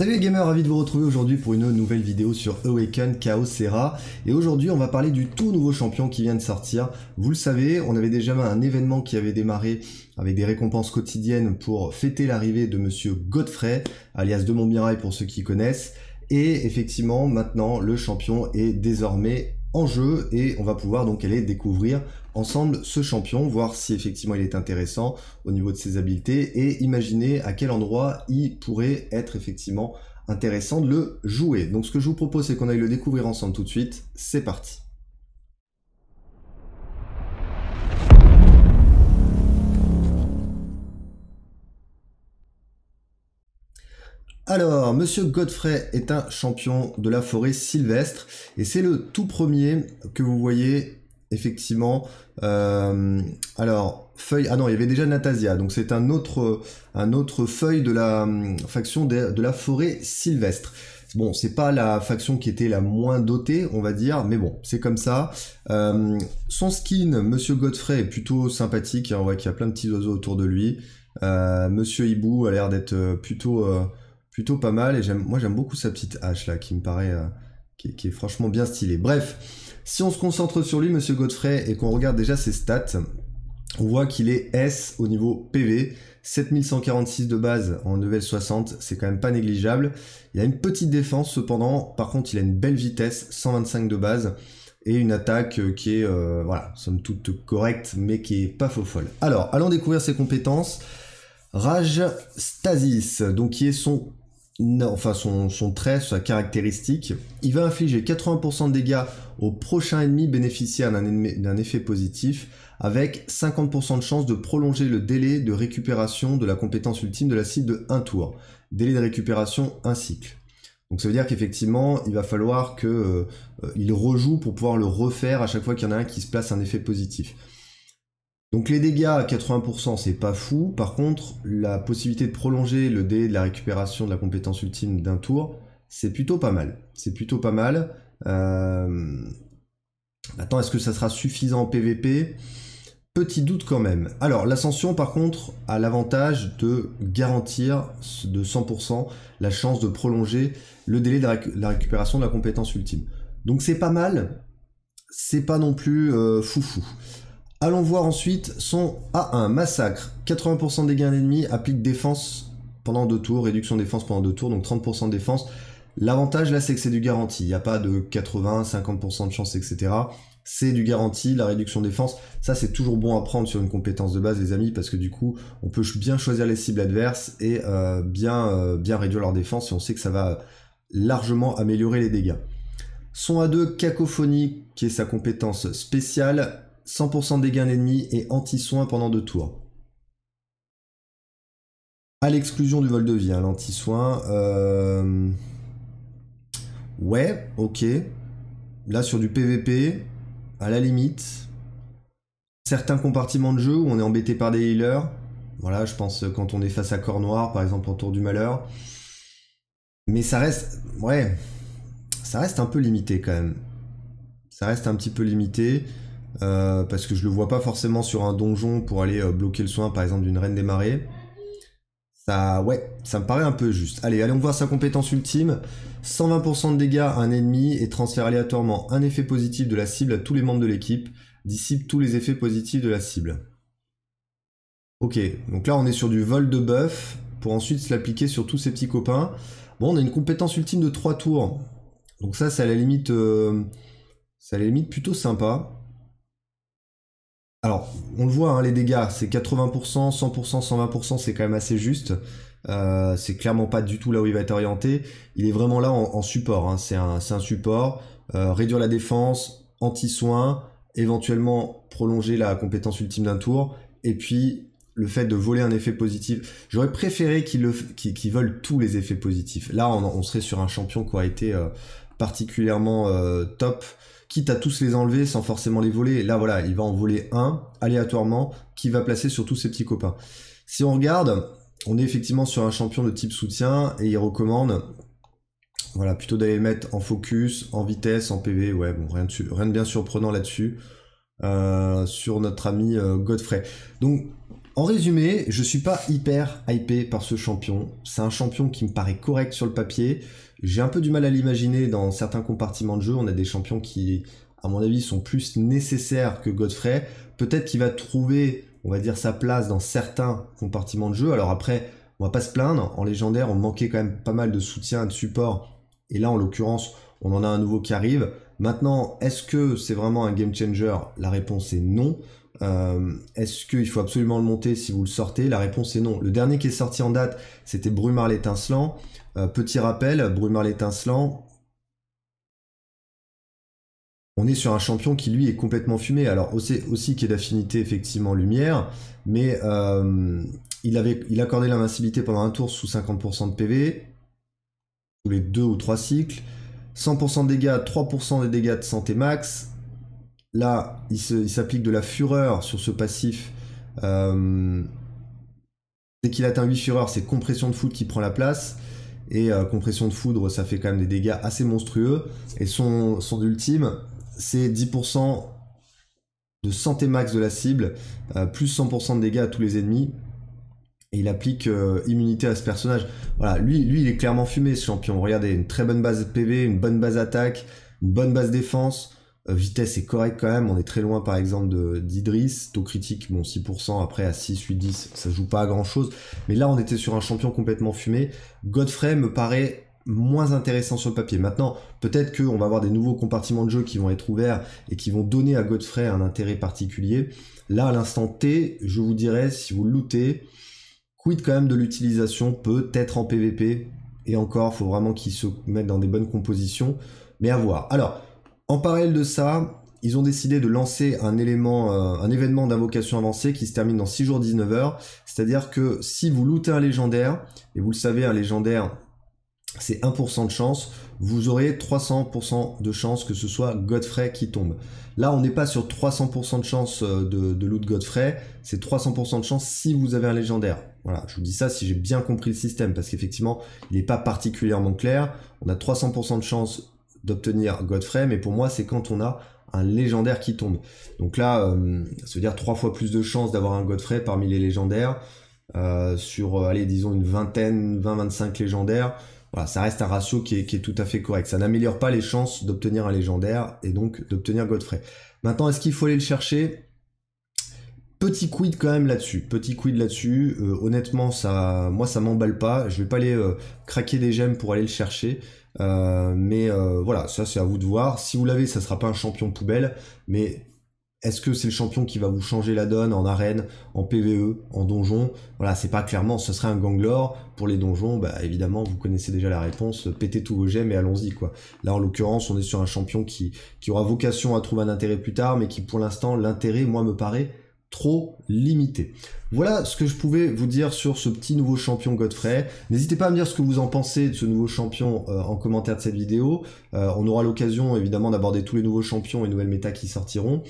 Salut les gamers, ravi de vous retrouver aujourd'hui pour une nouvelle vidéo sur Awaken Chaos Era. Et aujourd'hui, on va parler du tout nouveau champion qui vient de sortir. Vous le savez, on avait déjà un événement qui avait démarré avec des récompenses quotidiennes pour fêter l'arrivée de monsieur Godfrey, alias de Montmirail pour ceux qui connaissent. Et effectivement, maintenant, le champion est désormais en jeu et on va pouvoir donc aller découvrir ensemble ce champion, voir si effectivement il est intéressant au niveau de ses habiletés et imaginer à quel endroit il pourrait être effectivement intéressant de le jouer. Donc ce que je vous propose c'est qu'on aille le découvrir ensemble tout de suite, c'est parti. Alors, Monsieur Godfrey est un champion de la forêt sylvestre et c'est le tout premier que vous voyez effectivement. Euh, alors, feuille. Ah non, il y avait déjà Natasia, donc c'est un autre, un autre feuille de la hum, faction de, la forêt sylvestre. Bon, c'est pas la faction qui était la moins dotée, on va dire, mais bon, c'est comme ça. Euh, son skin, Monsieur Godfrey, est plutôt sympathique. Hein, on voit qu'il y a plein de petits oiseaux autour de lui. Euh, Monsieur Hibou a l'air d'être plutôt plutôt pas mal. Et j'aime, moi, j'aime beaucoup sa petite hache là, qui me paraît, euh, qui, est franchement bien stylée. Bref, si on se concentre sur lui, Monsieur Godfrey, et qu'on regarde déjà ses stats, on voit qu'il est S au niveau PV. 7146 de base en level 60, c'est quand même pas négligeable. Il a une petite défense cependant, par contre il a une belle vitesse, 125 de base, et une attaque euh, qui est, euh, voilà, somme toute correcte, mais qui est pas faux folle. Alors, allons découvrir ses compétences. Rage Stasis, donc qui est son enfin son, trait, sa caractéristique. Il va infliger 80% de dégâts au prochain ennemi bénéficiaire d'un effet positif, avec 50% de chance de prolonger le délai de récupération de la compétence ultime de la cible de 1 tour. Délai de récupération, 1 cycle. Donc ça veut dire qu'effectivement, il va falloir qu'il euh, euh, rejoue pour pouvoir le refaire à chaque fois qu'il y en a un qui se place un effet positif. Donc les dégâts à 80% c'est pas fou, par contre la possibilité de prolonger le délai de la récupération de la compétence ultime d'un tour, c'est plutôt pas mal. C'est plutôt pas mal. Euh, attends, est-ce que ça sera suffisant en PVP Petit doute quand même. Alors l'ascension par contre a l'avantage de garantir de 100% la chance de prolonger le délai de la, récupération de la compétence ultime. Donc c'est pas mal, c'est pas non plus euh, foufou. Allons voir ensuite son A1, Massacre. 80% des gains d'ennemis, applique défense pendant deux tours, réduction défense pendant deux tours, donc 30% de défense. L'avantage là, c'est que c'est du garanti. Il n'y a pas de 80, 50% de chance, etc. C'est du garanti, la réduction défense. Ça, c'est toujours bon à prendre sur une compétence de base, les amis, parce que du coup, on peut bien choisir les cibles adverses et euh, bien, euh, bien réduire leur défense. Et on sait que ça va largement améliorer les dégâts. Son A2, Cacophonie, qui est sa compétence spéciale, 100% dégâts gains et anti-soin pendant deux tours. À l'exclusion du vol de vie, hein, l'anti-soin. Euh, ouais, ok. Là, sur du PVP, à la limite. Certains compartiments de jeu où on est embêté par des healers. Voilà, je pense euh, quand on est face à Corps Noir, par exemple, en Tour du Malheur. Mais ça reste. Ouais. Ça reste un peu limité quand même. Ça reste un petit peu limité. Euh, parce que je le vois pas forcément sur un donjon pour aller euh, bloquer le soin par exemple d'une reine des marées. Ça, ouais, ça me paraît un peu juste. Allez, allons voir sa compétence ultime. 120% de dégâts à un ennemi et transfère aléatoirement un effet positif de la cible à tous les membres de l'équipe. Dissipe tous les effets positifs de la cible. Ok, donc là on est sur du vol de buff pour ensuite se l'appliquer sur tous ses petits copains. Bon, on a une compétence ultime de 3 tours. Donc ça, la limite... Euh, c'est à la limite plutôt sympa alors, on le voit, hein, les dégâts, c'est 80%, 100%, 120%, c'est quand même assez juste. Euh, c'est clairement pas du tout là où il va être orienté. Il est vraiment là en, support. Hein. C'est un, support. Euh, réduire la défense, anti-soin, éventuellement prolonger la compétence ultime d'un tour. Et puis, le fait de voler un effet positif. J'aurais préféré qu'il qu vole tous les effets positifs. Là, on, serait sur un champion qui aurait été euh, particulièrement top quitte à tous les enlever sans forcément les voler. là, voilà, il va en voler un aléatoirement qui va placer sur tous ses petits copains. Si on regarde, on est effectivement sur un champion de type soutien et il recommande voilà, plutôt d'aller mettre en focus, en vitesse, en PV. Ouais, bon, rien de, rien bien surprenant là-dessus. Euh, sur notre ami euh, Godfrey. Donc, en résumé, je ne suis pas hyper hypé par ce champion. C'est un champion qui me paraît correct sur le papier. J'ai un peu du mal à l'imaginer dans certains compartiments de jeu. On a des champions qui, à mon avis, sont plus nécessaires que Godfrey. Peut-être qu'il va trouver, on va dire, sa place dans certains compartiments de jeu. Alors après, on va pas se plaindre. En légendaire, on manquait quand même pas mal de soutien et de support. Et là, en l'occurrence, on en a un nouveau qui arrive. Maintenant, est-ce que c'est vraiment un game changer La réponse est non. Euh, est-ce qu'il faut absolument le monter si vous le sortez La réponse est non. Le dernier qui est sorti en date, c'était Brumard l'étincelant. Euh, petit rappel, Brumar l'étincelant, on est sur un champion qui lui est complètement fumé. Alors aussi, aussi qui est d'affinité effectivement lumière, mais euh, il, avait, il accordait l'invincibilité pendant un tour sous 50% de PV, tous les deux ou trois cycles, 100% de dégâts, 3% des dégâts de santé max, Là, il s'applique de la fureur sur ce passif. Euh, dès qu'il atteint 8 fureurs, c'est compression de foudre qui prend la place. Et euh, compression de foudre, ça fait quand même des dégâts assez monstrueux. Et son, ultime, c'est 10% de santé max de la cible, euh, plus 100% de dégâts à tous les ennemis. Et il applique immunité à ce personnage. Voilà, lui, lui, il est clairement fumé ce champion. Regardez, une très bonne base PV, une bonne base attaque, une bonne base défense. Euh, vitesse est correcte quand même. On est très loin, par exemple, d'Idris, Taux critique, bon, 6%. Après, à 6, 8, 10, ça joue pas à grand chose. Mais là, on était sur un champion complètement fumé. Godfrey me paraît moins intéressant sur le papier. Maintenant, peut-être qu'on va avoir des nouveaux compartiments de jeu qui vont être ouverts et qui vont donner à Godfrey un intérêt particulier. Là, à l'instant T, je vous dirais, si vous le lootez, quid quand même de l'utilisation, peut-être en PVP. Et encore, faut vraiment qu'il se mette dans des bonnes compositions. Mais à voir. Alors, en parallèle de ça, ils ont décidé de lancer un élément, euh, un événement d'invocation avancée qui se termine dans 6 jours 19 heures. C'est-à-dire que si vous lootez un légendaire, et vous le savez, un légendaire, c'est 1% de chance, vous aurez 300% de chance que ce soit Godfrey qui tombe. Là, on n'est pas sur 300% de chance euh, de, de loot Godfrey, c'est 300% de chance si vous avez un légendaire. Voilà, je vous dis ça si j'ai bien compris le système, parce qu'effectivement, il n'est pas particulièrement clair. On a 300% de chance d'obtenir Godfrey, mais pour moi, c'est quand on a un légendaire qui tombe. Donc là, euh, veut dire trois fois plus de chances d'avoir un Godfrey parmi les légendaires, euh, sur, euh, allez, disons une vingtaine, 20-25 légendaires, voilà, ça reste un ratio qui est, qui est tout à fait correct. Ça n'améliore pas les chances d'obtenir un légendaire et donc d'obtenir Godfrey. Maintenant, est-ce qu'il faut aller le chercher Petit quid quand même là-dessus. Petit quid là-dessus. Euh, honnêtement, ça, moi, ça m'emballe pas. Je vais pas aller euh, craquer des gemmes pour aller le chercher. Euh, mais voilà, ça, c'est à vous de voir. Si vous l'avez, ça sera pas un champion poubelle. Mais est-ce que c'est le champion qui va vous changer la donne en arène, en PVE, en donjon Voilà, c'est pas clairement. Ce serait un ganglore. Pour les donjons, bah, évidemment, vous connaissez déjà la réponse. Pétez tous vos gemmes et allons-y, quoi. Là, en l'occurrence, on est sur un champion qui, qui aura vocation à trouver un intérêt plus tard, mais qui, pour l'instant, l'intérêt, moi, me paraît trop limité. Voilà ce que je pouvais vous dire sur ce petit nouveau champion Godfrey. N'hésitez pas à me dire ce que vous en pensez de ce nouveau champion euh, en commentaire de cette vidéo. Euh, on aura l'occasion évidemment d'aborder tous les nouveaux champions et nouvelles méta qui sortiront.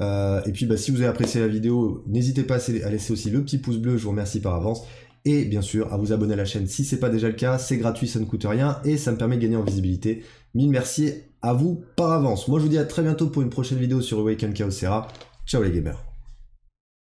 Euh, et puis bah, si vous avez apprécié la vidéo, n'hésitez pas à laisser aussi le petit pouce bleu, je vous remercie par avance. Et bien sûr à vous abonner à la chaîne si c'est pas déjà le cas, c'est gratuit, ça ne coûte rien et ça me permet de gagner en visibilité. Mille merci à vous par avance. Moi je vous dis à très bientôt pour une prochaine vidéo sur Awaken Chaosera Ciao les gamers